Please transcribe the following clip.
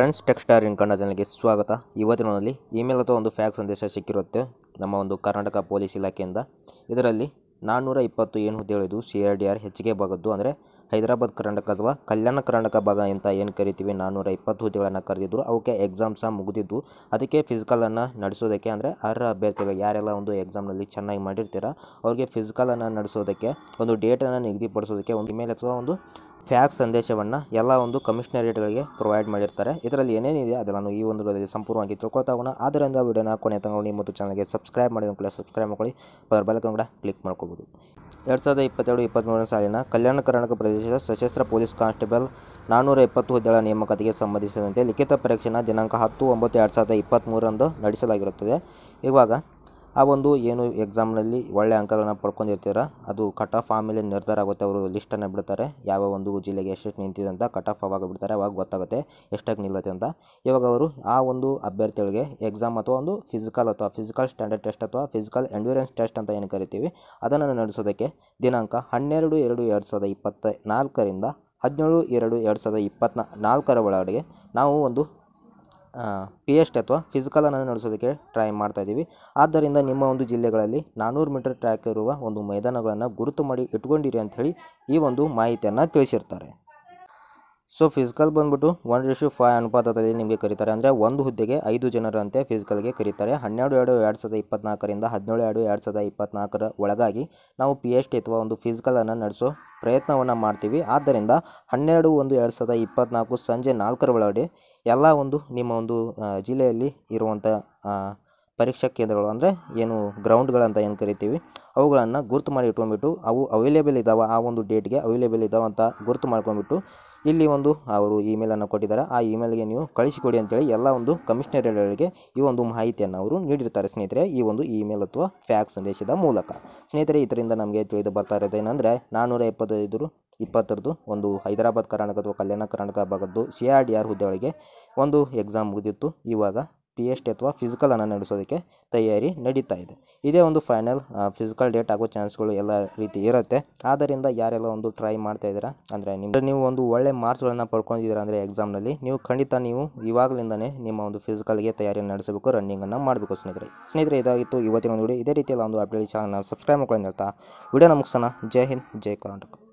friends ಟೆಕ್ಸ್ಟಾರ್ ಇನ್ ಕನ್ನಡ ಚಾನಲ್ಗೆ ಸ್ವಾಗತ ಇವತ್ತಿನಲ್ಲಿ email ಅಥವಾ ಒಂದು ಫ್ಯಾಕ್ಸ್ ಸಂದೇಶ ಸಿಕ್ಕಿರುತ್ತೆ ನಮ್ಮ ಒಂದು ಕರ್ನಾಟಕ ಪೊಲೀಸ್ ಇಲಾಖೆಯಿಂದ ಇದರಲ್ಲಿ ನಾನ್ನೂರ ಇಪ್ಪತ್ತು ಏನು ಹುದ್ದೆಗಳಿದ್ದು ಸಿ ಆರ್ ಡಿ ಆರ್ ಹೆಚ್ಚಿಗೆ ಭಾಗದ್ದು ಅಂದರೆ ಹೈದರಾಬಾದ್ ಕರ್ನಾಟಕ ಅಥವಾ ಕಲ್ಯಾಣ ಕರ್ನಾಟಕ ಭಾಗ ಅಂತ ಏನು ಕರಿತೀವಿ ನಾನ್ನೂರ ಇಪ್ಪತ್ತು ಹುದ್ದೆಗಳನ್ನು ಕರೆದಿದ್ದರು ಅವಕ್ಕೆ ಎಕ್ಸಾಮ್ ಸಹ ಮುಗಿದಿದ್ದು ಅದಕ್ಕೆ ಫಿಸಿಕಲನ್ನು ನಡೆಸೋದಕ್ಕೆ ಅಂದರೆ ಅರ್ಹ ಅಭ್ಯರ್ಥಿಗಳು ಯಾರೆಲ್ಲ ಒಂದು ಎಕ್ಸಾಮ್ನಲ್ಲಿ ಚೆನ್ನಾಗಿ ಮಾಡಿರ್ತೀರ ಅವ್ರಿಗೆ ಫಿಸಿಕಲನ್ನು ನಡೆಸೋದಕ್ಕೆ ಒಂದು ಡೇಟನ್ನು ನಿಗದಿಪಡಿಸೋದಕ್ಕೆ ಒಂದು ಇಮೇಲ್ ಅಥವಾ ಒಂದು ಫ್ಯಾಕ್ಸ್ ಸಂದೇಶವನ್ನು ಎಲ್ಲ ಒಂದು ಕಮಿಷನರೇಟ್ಗಳಿಗೆ ಪ್ರೊವೈಡ್ ಮಾಡಿರ್ತಾರೆ ಇದರಲ್ಲಿ ಏನೇನಿದೆ ಅದನ್ನು ಈ ಒಂದು ಸಂಪೂರ್ಣವಾಗಿ ತಿಳ್ಕೊಳ್ತಾ ಹೋಗೋಣ ಆದ್ದರಿಂದ ವಿಡಿಯೋನ ಕೊನೆ ತಗೊಂಡು ನಿಮ್ಮ ಮತ್ತು ಚಾನಲ್ಗೆ ಸಬ್ಸ್ಕ್ರೈಬ್ ಮಾಡಿದ ಕೂಡ ಸಬ್ಸ್ಕ್ರೈಬ್ ಮಾಡ್ಕೊಳ್ಳಿ ಬರ್ ಬೆಲಕನ್ನು ಕೂಡ ಕ್ಲಿಕ್ ಮಾಡ್ಕೋಬೋದು ಎರಡು ಸಾವಿರದ ಇಪ್ಪತ್ತೆರಡು ಇಪ್ಪತ್ತ್ಮೂರನೇ ಸಾಲಿನ ಕಲ್ಯಾಣ ಕರ್ನಾಟಕ ಪ್ರದೇಶದ ಸಶಸ್ತ್ರ ಪೊಲೀಸ್ ಕಾನ್ಸ್ಟೇಬಲ್ ನಾನ್ನೂರ ಇಪ್ಪತ್ತು ಹುದ್ದೆಗಳ ನೇಮಕಾತಿಗೆ ಸಂಬಂಧಿಸಿದಂತೆ ಲಿಖಿತ ಪರೀಕ್ಷೆನ ದಿನಾಂಕ ಹತ್ತು ಒಂಬತ್ತು ಎರಡು ಸಾವಿರದ ಇಪ್ಪತ್ತ್ಮೂರರಂದು ನಡೆಸಲಾಗಿರುತ್ತದೆ ಇವಾಗ ಆ ಒಂದು ಏನು ಎಕ್ಸಾಮ್ನಲ್ಲಿ ಒಳ್ಳೆ ಅಂಕಗಳನ್ನ ಪಡ್ಕೊಂಡಿರ್ತೀರ ಅದು ಕಟ್ ಆಫ್ ಆಮೇಲೆ ನಿರ್ಧಾರ ಆಗುತ್ತೆ ಅವರು ಲಿಸ್ಟನ್ನು ಬಿಡ್ತಾರೆ ಯಾವ ಒಂದು ಜಿಲ್ಲೆಗೆ ಎಷ್ಟೆಷ್ಟು ನಿಂತಿದೆ ಅಂತ ಕಟ್ ಆಫ್ ಆವಾಗ ಬಿಡ್ತಾರೆ ಅವಾಗ ಗೊತ್ತಾಗುತ್ತೆ ಎಷ್ಟಾಗಿ ನಿಲ್ಲತ್ತೆ ಅಂತ ಇವಾಗ ಅವರು ಆ ಒಂದು ಅಭ್ಯರ್ಥಿಗಳಿಗೆ ಎಕ್ಸಾಮ್ ಅಥವಾ ಒಂದು ಫಿಸಿಕಲ್ ಅಥವಾ ಫಿಸಿಕಲ್ ಸ್ಟ್ಯಾಂಡರ್ಡ್ ಟೆಸ್ಟ್ ಅಥವಾ ಫಿಸಿಕಲ್ ಎಂಡ್ಯೂರೆನ್ಸ್ ಟೆಸ್ಟ್ ಅಂತ ಏನು ಕರಿತೀವಿ ಅದನ್ನು ನಡೆಸೋದಕ್ಕೆ ದಿನಾಂಕ ಹನ್ನೆರಡು ಎರಡು ಎರಡು ಸಾವಿರದ ಇಪ್ಪತ್ತ ನಾಲ್ಕರಿಂದ ಹದಿನೇಳು ಎರಡು ಎರಡು ಸಾವಿರದ ಇಪ್ಪತ್ತ್ನಾ ನಾಲ್ಕರ ಒಳಗಡೆಗೆ ನಾವು ಒಂದು ಪಿ ಎಚ್ ಟಿ ಅಥವಾ ಫಿಸಿಕಲನ್ನು ನಡೆಸೋದಕ್ಕೆ ಟ್ರೈ ಮಾಡ್ತಾ ಇದ್ದೀವಿ ಆದ್ದರಿಂದ ನಿಮ್ಮ ಒಂದು ಜಿಲ್ಲೆಗಳಲ್ಲಿ ನಾನ್ನೂರು ಮೀಟರ್ ಟ್ರ್ಯಾಕ್ ಇರುವ ಒಂದು ಮೈದಾನಗಳನ್ನು ಗುರುತು ಮಾಡಿ ಇಟ್ಕೊಂಡಿರಿ ಅಂಥೇಳಿ ಈ ಒಂದು ಮಾಹಿತಿಯನ್ನು ತಿಳಿಸಿರ್ತಾರೆ ಸೊ ಫಿಸಿಕಲ್ ಬಂದ್ಬಿಟ್ಟು ಒನ್ ರೇಷು ಫೈ ಅನುಪಾತದಲ್ಲಿ ನಿಮಗೆ ಕರೀತಾರೆ ಅಂದರೆ ಒಂದು ಹುದ್ದೆಗೆ ಐದು ಜನರಂತೆ ಫಿಸಿಕಲ್ಗೆ ಕರೀತಾರೆ ಹನ್ನೆರಡು ಎರಡು ಎರಡು ಸಾವಿರದ ಇಪ್ಪತ್ತ್ನಾಲ್ಕರಿಂದ ಹದಿನೇಳು ಎರಡು ಎರಡು ಸಾವಿರದ ಇಪ್ಪತ್ನಾಲ್ಕರ ಒಳಗಾಗಿ ನಾವು ಪಿ ಎಚ್ ಡಿ ಅಥವಾ ಒಂದು ಫಿಸಿಕಲನ್ನು ನಡೆಸೋ ಪ್ರಯತ್ನವನ್ನು ಮಾಡ್ತೀವಿ ಆದ್ದರಿಂದ ಹನ್ನೆರಡು ಒಂದು ಎರಡು ಸಾವಿರದ ಇಪ್ಪತ್ತ್ನಾಲ್ಕು ಸಂಜೆ ನಾಲ್ಕರ ಒಳಗಡೆ ಎಲ್ಲ ಒಂದು ನಿಮ್ಮ ಒಂದು ಜಿಲ್ಲೆಯಲ್ಲಿ ಇರುವಂಥ ಪರೀಕ್ಷಾ ಕೇಂದ್ರಗಳು ಅಂದರೆ ಏನು ಗ್ರೌಂಡ್ಗಳಂತ ಏನು ಕರಿತೀವಿ ಅವುಗಳನ್ನು ಗುರುತು ಮಾಡಿ ಇಟ್ಕೊಂಡ್ಬಿಟ್ಟು ಅವು ಅವೈಲೇಬಲ್ ಇದ್ದಾವೆ ಆ ಒಂದು ಡೇಟ್ಗೆ ಅವೈಲೇಬಲ್ ಇದ್ದಾವೆ ಅಂತ ಗುರುತು ಮಾಡ್ಕೊಂಡ್ಬಿಟ್ಟು ಇಲ್ಲಿ ಒಂದು ಅವರು ಇಮೇಲನ್ನು ಕೊಟ್ಟಿದ್ದಾರೆ ಆ ಇಮೇಲ್ಗೆ ನೀವು ಕಳಿಸಿಕೊಡಿ ಅಂತೇಳಿ ಎಲ್ಲ ಒಂದು ಕಮಿಷನರ್ಗಳಿಗೆ ಈ ಒಂದು ಮಾಹಿತಿಯನ್ನು ಅವರು ನೀಡಿರ್ತಾರೆ ಸ್ನೇಹಿತರೆ ಈ ಒಂದು ಇಮೇಲ್ ಅಥವಾ ಫ್ಯಾಕ್ಸ್ ಸಂದೇಶದ ಮೂಲಕ ಸ್ನೇಹಿತರೆ ಇದರಿಂದ ನಮಗೆ ತಿಳಿದು ಬರ್ತಾ ಇರೋದು ಏನಂದರೆ ನಾನ್ನೂರ ಇಪ್ಪತ್ತೈದು ಇಪ್ಪತ್ತರದ್ದು ಒಂದು ಹೈದರಾಬಾದ್ ಕರ್ನಾಟಕ ಅಥವಾ ಕಲ್ಯಾಣ ಕರ್ನಾಟಕ ಭಾಗದ್ದು ಸಿ ಆರ್ ಡಿ ಆರ್ ಹುದ್ದೆಗಳಿಗೆ ಒಂದು ಎಕ್ಸಾಮ್ ಮುಗಿದಿತ್ತು ಇವಾಗ ಪಿ ಎಸ್ ಟಿ ಅಥವಾ ಫಿಸಿಕಲನ್ನು ನಡೆಸೋದಕ್ಕೆ ತಯಾರಿ ನಡೀತಾ ಇದೆ ಇದೇ ಒಂದು ಫೈನಲ್ ಫಿಸಿಕಲ್ ಡೇಟ್ ಆಗೋ ಚಾನ್ಸ್ಗಳು ಎಲ್ಲ ರೀತಿ ಇರುತ್ತೆ ಆದ್ದರಿಂದ ಯಾರೆಲ್ಲ ಒಂದು ಟ್ರೈ ಮಾಡ್ತಾ ಇದ್ದೀರಾ ಅಂದರೆ ನಿಮ್ಮ ನೀವು ಒಂದು ಒಳ್ಳೆ ಮಾರ್ಕ್ಸ್ಗಳನ್ನು ಪಡ್ಕೊಂಡಿದ್ದೀರಾ ಅಂದರೆ ಎಕ್ಸಾಮ್ನಲ್ಲಿ ನೀವು ಖಂಡಿತ ನೀವು ಇವಾಗಲಿಂದನೇ ನಿಮ್ಮ ಒಂದು ಫಿಸಿಕಲ್ಗೆ ತಯಾರಿ ನಡೆಸಬೇಕು ರನ್ನಿಂಗನ್ನು ಮಾಡಬೇಕು ಸ್ನೇಹಿತರೆ ಸ್ನೇಹಿತರೆ ಇದಾಗಿತ್ತು ಇವತ್ತಿನ ಒಂದು ವಿಡಿಯೋ ಇದೇ ರೀತಿಯಲ್ಲಿ ಒಂದು ಅಪ್ಡೇಟ್ ಸಬ್ಸ್ಕ್ರೈಬ್ ಮಾಡ್ಕೊಂಡು ಹೇಳ್ತಾ ವಿಡಿಯೋ ಮುಗಿಸೋಣ ಜೈ ಹಿಂದ್ ಜೈ ಕರ್ನಾಟಕ